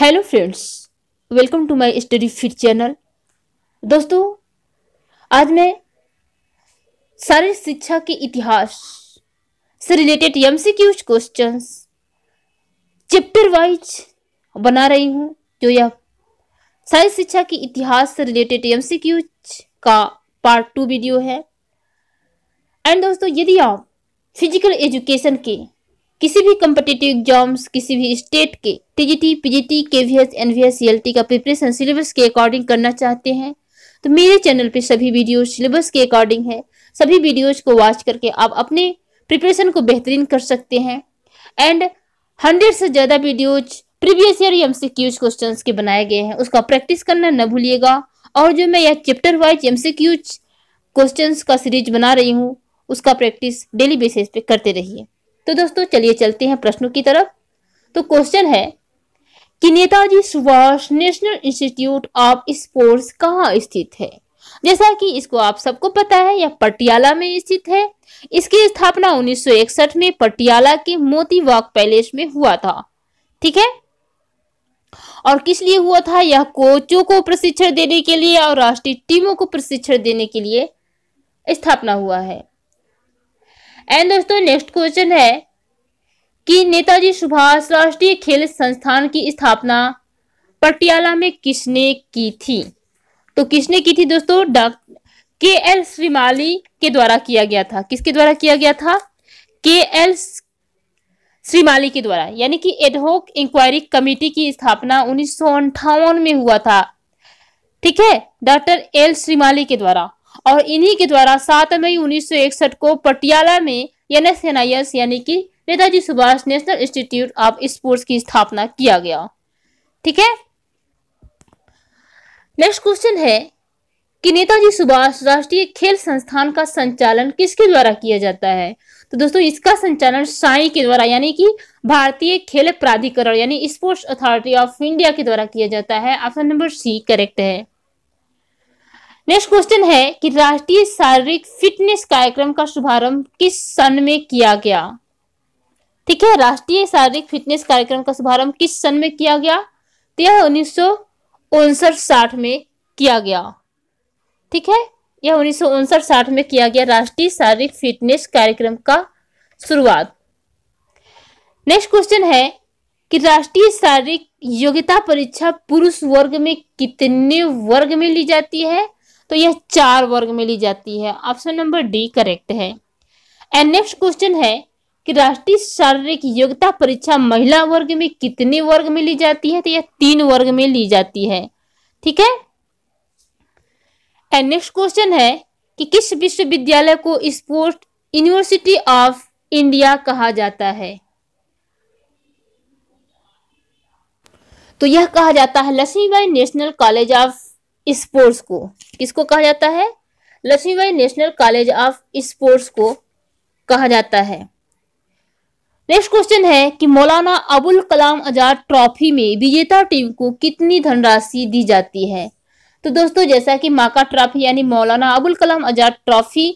hello friends welcome to my study fit channel दोस्तों आज मैं शारीरिक शिक्षा के इतिहास से related MCQs questions chapter wise बना रही हूं जो यह सारी शिक्षा के इतिहास से रिलेटेड एमसीक्यूज का पार्ट टू वीडियो है एंड दोस्तों यदि आप फिजिकल एजुकेशन के किसी भी कम्पिटेटिव एग्जाम्स किसी भी स्टेट के TGT PGT KVS NVS CLT का प्रिपरेशन सिलेबस के अकॉर्डिंग करना चाहते हैं तो मेरे चैनल पे सभी वीडियो सिलेबस के अकॉर्डिंग है सभी वीडियोज को वॉच करके आप अपने प्रिपरेशन को बेहतरीन कर सकते हैं एंड हंड्रेड से ज़्यादा videos previous year M C Qs question के बनाए गए हैं उसका प्रैक्टिस करना न भूलिएगा और जो मैं यह chapter wise M C Qs question का सीरीज बना रही हूँ उसका प्रैक्टिस डेली बेसिस पे करते रहिए तो दोस्तों चलिए चलते हैं प्रश्नों की तरफ तो क्वेश्चन है कि Netaji Subhash National Institute of Sports कहाँ स्थित है जैसा कि इसको आप सबको पता है यह पटियाला में स्थित है इसकी स्थापना 1961 में पटियाला के मोती बाग पैलेस में हुआ था ठीक है और किस लिए हुआ था यह कोचों को प्रशिक्षण देने के लिए और राष्ट्रीय टीमों को प्रशिक्षण देने के लिए स्थापना हुआ है एंड दोस्तों नेक्स्ट क्वेश्चन है कि नेताजी सुभाष राष्ट्रीय खेल संस्थान की स्थापना पटियाला में किसने की थी तो किसने की थी दोस्तों डॉक्टर के एल श्रीमाली के द्वारा किया गया था किसके द्वारा किया गया था के एल श्रीमाली के द्वारा यानी कि एडहोक इंक्वायरी कमेटी की स्थापना उन्नीस में हुआ था ठीक है डॉक्टर एल श्रीमाली के द्वारा और इन्हीं के द्वारा 7 मई 1961 को पटियाला में एन एस एस यानी कि Netaji Subhash National Institute of Sports की स्थापना किया गया ठीक है नेक्स्ट क्वेश्चन है कि नेताजी सुभाष राष्ट्रीय खेल संस्थान का संचालन किसके द्वारा किया जाता है तो दोस्तों इसका संचालन साई के द्वारा यानी कि भारतीय खेल प्राधिकरण यानी स्पोर्ट्स अथॉरिटी ऑफ इंडिया के द्वारा किया जाता है ऑप्शन नंबर सी करेक्ट है नेक्स्ट क्वेश्चन है कि राष्ट्रीय शारीरिक फिटनेस कार्यक्रम का शुभारंभ किस सन में किया गया ठीक है राष्ट्रीय शारीरिक फिटनेस कार्यक्रम का शुभारंभ किस सन में किया गया तो यह उन्नीस साठ में किया गया ठीक है यह उन्नीस साठ में किया गया राष्ट्रीय शारीरिक फिटनेस कार्यक्रम का शुरुआत नेक्स्ट क्वेश्चन है कि राष्ट्रीय शारीरिक योग्यता परीक्षा पुरुष वर्ग में कितने वर्ग में ली जाती है तो यह चार वर्ग में ली जाती है ऑप्शन नंबर डी करेक्ट है एंड नेक्स्ट क्वेश्चन है कि राष्ट्रीय शारीरिक योग्यता परीक्षा महिला वर्ग में कितने वर्ग में ली जाती है तो यह तीन वर्ग में ली जाती है ठीक है एंड नेक्स्ट क्वेश्चन है कि किस विश्वविद्यालय को स्पोर्ट यूनिवर्सिटी ऑफ इंडिया कहा जाता है तो यह कहा जाता है Lakshmibai National College of Sports को किसको कहा जाता है Lakshmibai National College of Sports को कहा जाता है नेक्स्ट क्वेश्चन है कि मौलाना अबुल कलाम आजाद ट्रॉफी में विजेता टीम को कितनी धनराशि दी जाती है तो दोस्तों जैसा कि माका ट्रॉफी यानी मौलाना अबुल कलाम आजाद ट्रॉफी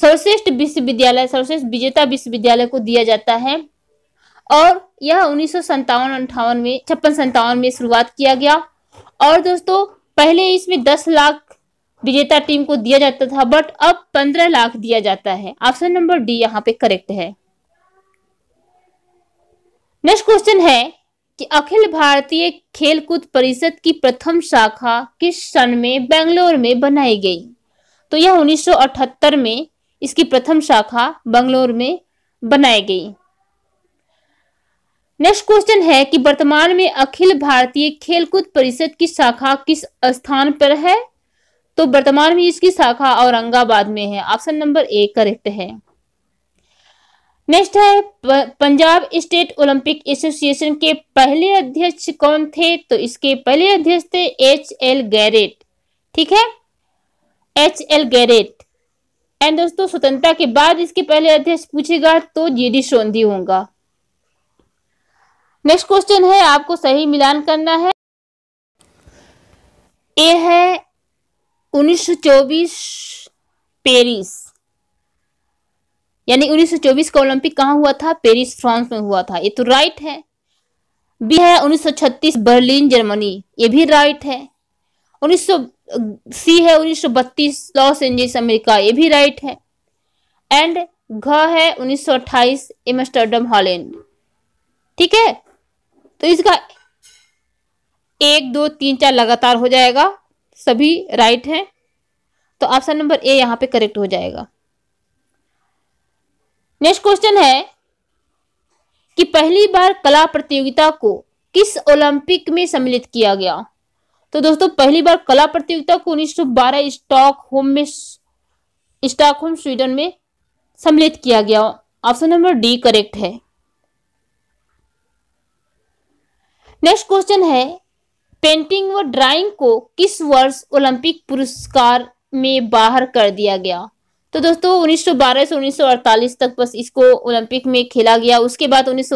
सर्वश्रेष्ठ विश्वविद्यालय सर्वश्रेष्ठ विजेता विश्वविद्यालय को दिया जाता है और यह उन्नीस सौ में छप्पन संतावन में शुरुआत किया गया और दोस्तों पहले इसमें दस लाख विजेता टीम को दिया जाता था बट अब पंद्रह लाख दिया जाता है ऑप्शन नंबर डी यहाँ पे करेक्ट है नेक्स्ट क्वेश्चन है कि अखिल भारतीय खेलकूद परिषद की प्रथम शाखा किस सन में बेंगलोर में बनाई गई तो यह 1978 में इसकी प्रथम शाखा बंगलोर में बनाई गई नेक्स्ट क्वेश्चन है कि वर्तमान में अखिल भारतीय खेलकूद परिषद की शाखा किस स्थान पर है तो वर्तमान में इसकी शाखा औरंगाबाद में है ऑप्शन नंबर ए करेक्ट है नेक्स्ट है पंजाब स्टेट ओलंपिक एसोसिएशन के पहले अध्यक्ष कौन थे तो इसके पहले अध्यक्ष थे एच एल गैरेट ठीक है एच एल गैरेट एंड दोस्तों स्वतंत्रता के बाद इसके पहले अध्यक्ष पूछेगा तो जी डी सोंधी होगा नेक्स्ट क्वेश्चन है आपको सही मिलान करना है ए है 1924 पेरिस यानी 1924 का ओलंपिक कहा हुआ था पेरिस फ्रांस में हुआ था ये तो राइट है बी है 1936 बर्लिन जर्मनी ये भी राइट है 1900 सी है 1932 लॉस एंजलिस अमेरिका ये भी राइट है एंड घ है 1928 एमस्टरडम हॉलैंड ठीक है तो इसका एक दो तीन चार लगातार हो जाएगा सभी राइट हैं तो ऑप्शन नंबर ए यहाँ पे करेक्ट हो जाएगा नेक्स्ट क्वेश्चन है कि पहली बार कला प्रतियोगिता को किस ओलंपिक में सम्मिलित किया गया तो दोस्तों पहली बार कला प्रतियोगिता को 1912 स्टॉकहोम में स्टॉकहोम स्वीडन में सम्मिलित किया गया ऑप्शन नंबर डी करेक्ट है नेक्स्ट क्वेश्चन है पेंटिंग व ड्राइंग को किस वर्ष ओलंपिक पुरस्कार में बाहर कर दिया गया तो दोस्तों 1912 से 1948 तक बस इसको ओलंपिक में खेला गया उसके बाद उन्नीस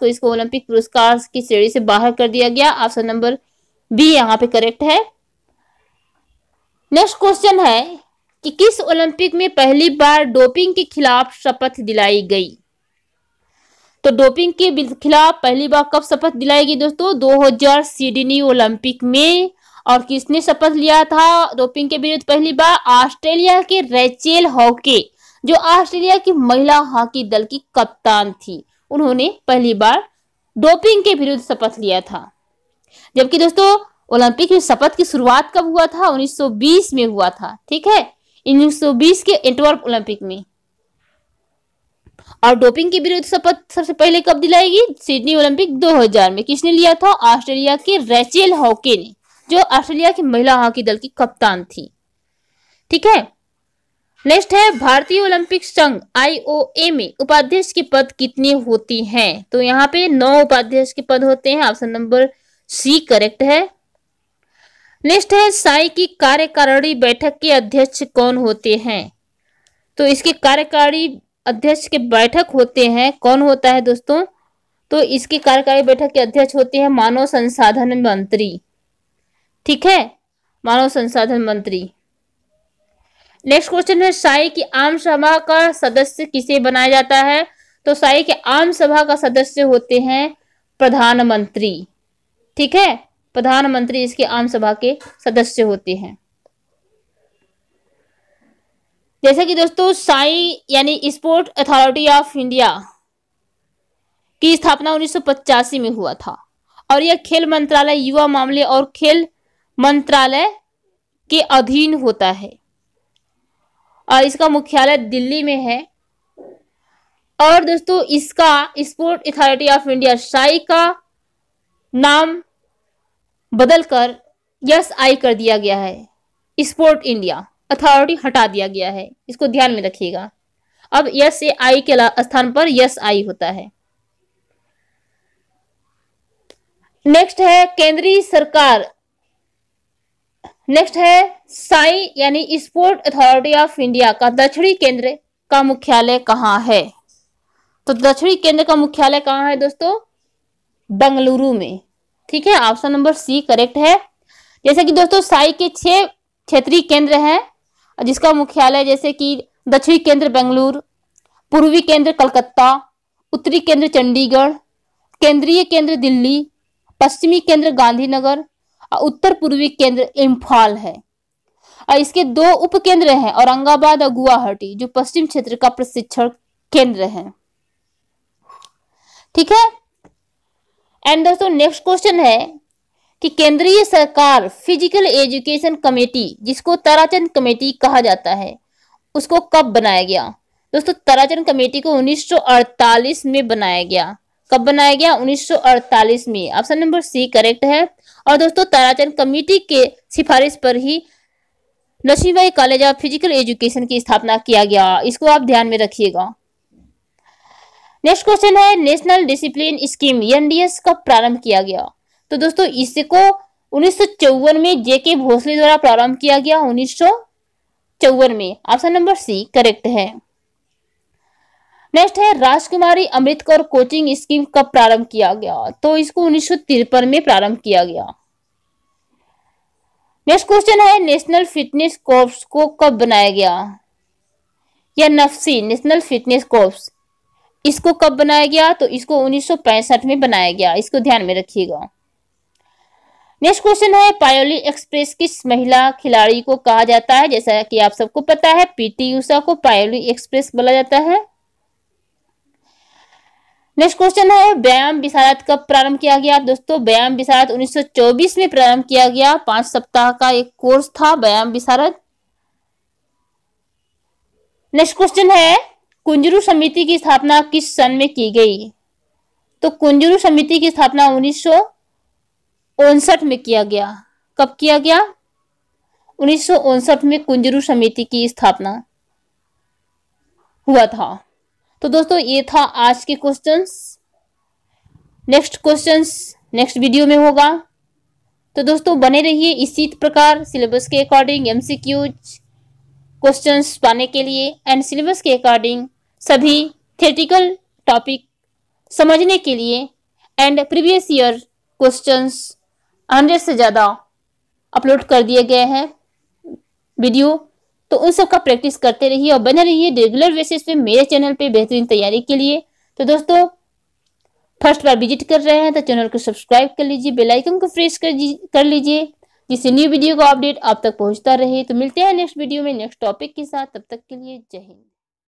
को इसको ओलंपिक पुरस्कार की श्रेणी से बाहर कर दिया गया ऑप्शन नंबर बी यहाँ पे करेक्ट है नेक्स्ट क्वेश्चन है कि किस ओलंपिक में पहली बार डोपिंग के खिलाफ शपथ दिलाई गई तो डोपिंग के खिलाफ पहली बार कब शपथ दिलाएगी दोस्तों 2000 सिडनी ओलंपिक में और किसने शपथ लिया था डोपिंग के विरुद्ध पहली बार ऑस्ट्रेलिया के रेचेल हॉके जो ऑस्ट्रेलिया की महिला हॉकी दल की कप्तान थी उन्होंने पहली बार डोपिंग के विरुद्ध शपथ लिया था जबकि दोस्तों ओलंपिक में शपथ की शुरुआत कब हुआ था 1920 में हुआ था ठीक है 1920 के एंटवर्प ओलंपिक में और डोपिंग के विरुद्ध शपथ सबसे पहले कब दिलाएगी सिडनी ओलंपिक 2000 में किसने लिया था ऑस्ट्रेलिया के रेचेल हॉके ने जो ऑस्ट्रेलिया की महिला हॉकी दल की कप्तान थी ठीक है नेक्स्ट है भारतीय ओलंपिक संघ आईओए में उपाध्यक्ष के पद कितने होते हैं तो यहाँ पे नौ उपाध्यक्ष के पद होते हैं ऑप्शन नंबर सी करेक्ट है नेक्स्ट है साई की कार्यकारिणी बैठक के अध्यक्ष कौन होते हैं तो इसके कार्यकारी अध्यक्ष के बैठक होते हैं कौन होता है दोस्तों तो इसकी कार्यकारी बैठक के अध्यक्ष होते हैं मानव संसाधन मंत्री ठीक है मानव संसाधन मंत्री नेक्स्ट क्वेश्चन है साई की आम सभा का सदस्य किसे बनाया जाता है तो साई के आम सभा का सदस्य होते हैं प्रधानमंत्री ठीक है प्रधानमंत्री इसके आम सभा के सदस्य होते हैं जैसे कि दोस्तों साई यानी स्पोर्ट अथॉरिटी ऑफ इंडिया की स्थापना उन्नीस में हुआ था और यह खेल मंत्रालय युवा मामले और खेल मंत्रालय के अधीन होता है और इसका मुख्यालय दिल्ली में है और दोस्तों इसका Sport Authority of India SAI का नाम बदलकर यस आई कर दिया गया है स्पोर्ट इंडिया अथॉरिटी हटा दिया गया है इसको ध्यान में रखिएगा अब यस ए आई के स्थान पर यस आई होता है नेक्स्ट है केंद्रीय सरकार नेक्स्ट है साई यानी स्पोर्ट अथॉरिटी ऑफ इंडिया का दक्षिणी केंद्र का मुख्यालय कहाँ है तो दक्षिणी केंद्र का मुख्यालय कहाँ है दोस्तों बेंगलुरु में ठीक है ऑप्शन नंबर सी करेक्ट है जैसे कि दोस्तों साई के छह क्षेत्रीय केंद्र हैं जिसका मुख्यालय जैसे कि दक्षिणी केंद्र बेंगलुरु पूर्वी केंद्र कलकत्ता उत्तरी केंद्र चंडीगढ़ केंद्रीय केंद्र दिल्ली पश्चिमी केंद्र गांधीनगर और उत्तर पूर्वी केंद्र इम्फाल है और इसके दो उप केंद्र हैं औरंगाबाद और गुवाहाटी जो पश्चिम क्षेत्र का प्रशिक्षण केंद्र है ठीक है एंड दोस्तों नेक्स्ट क्वेश्चन है कि केंद्रीय सरकार फिजिकल एजुकेशन कमेटी जिसको तराचंद कमेटी कहा जाता है उसको कब बनाया गया दोस्तों तराचंद कमेटी को 1948 में बनाया गया कब बनाया गया 1948 में ऑप्शन नंबर सी करेक्ट है और दोस्तों तराचंद कमेटी के सिफारिश पर ही नशीबाई कॉलेज ऑफ फिजिकल एजुकेशन की स्थापना किया गया इसको आप ध्यान में रखिएगा नेक्स्ट क्वेश्चन है नेशनल डिसिप्लिन स्कीम एनडीएस कब प्रारंभ किया गया तो दोस्तों इसको उन्नीस में जेके भोसले द्वारा प्रारंभ किया गया उन्नीस में ऑप्शन नंबर सी करेक्ट है नेक्स्ट है राजकुमारी अमृत कौर कोचिंग स्कीम कब प्रारंभ किया गया तो इसको उन्नीस में प्रारंभ किया गया नेक्स्ट क्वेश्चन है नेशनल फिटनेस कोर्स को कब बनाया गया या नफसी नेशनल फिटनेस कोर्स इसको कब बनाया गया तो इसको उन्नीस में बनाया गया इसको ध्यान में रखिएगा नेक्स्ट क्वेश्चन है पायोली एक्सप्रेस किस महिला खिलाड़ी को कहा जाता है जैसा कि आप सबको पता है पीटी ऊषा को पायोली एक्सप्रेस बोला जाता है नेक्स्ट क्वेश्चन है व्यायाम विशारत कब प्रारंभ किया गया दोस्तों व्यायाम विशारत 1924 में प्रारंभ किया गया पांच सप्ताह का एक कोर्स था व्यायाम विशारत नेक्स्ट क्वेश्चन है कुंजरू समिति की स्थापना किस सन में की गई तो कुंजरू समिति की स्थापना उन्नीस उनसठ में किया गया कब किया गया उन्नीस में कुंजरू समिति की स्थापना हुआ था तो दोस्तों ये था आज के questions next questions next video में होगा तो दोस्तों बने रहिए इसी प्रकार सिलेबस के अकॉर्डिंग एमसीक्यूज क्वेश्चंस पाने के लिए एंड सिलेबस के अकॉर्डिंग सभी थेटिकल टॉपिक समझने के लिए and previous year questions hundred से ज़्यादा अपलोड कर दिए गए हैं वीडियो तो उन सब का प्रैक्टिस करते रहिए और बने रहिए रेगुलर बेसिस पे मेरे चैनल पे बेहतरीन तैयारी के लिए तो दोस्तों फर्स्ट बार विजिट कर रहे हैं तो चैनल को सब्सक्राइब कर लीजिए बेल आइकन को प्रेस कर कर लीजिए जिससे न्यू वीडियो का अपडेट आप तक पहुंचता रहे तो मिलते हैं नेक्स्ट वीडियो में नेक्स्ट टॉपिक के साथ तब तक के लिए जय हिंद